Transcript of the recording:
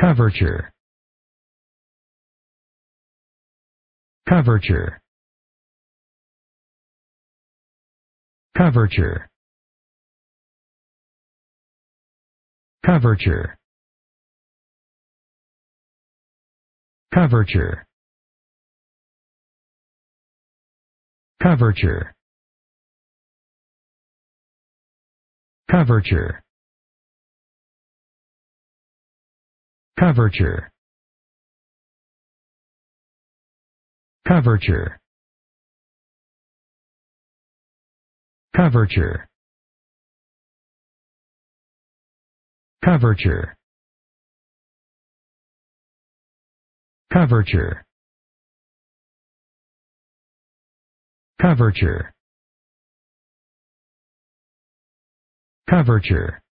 Coverture. Coverture. Coverture. Coverture. Coverture. Coverture. Coverture. Coverture. Coverture. Coverture. Coverture. Coverture. Coverture. Coverture.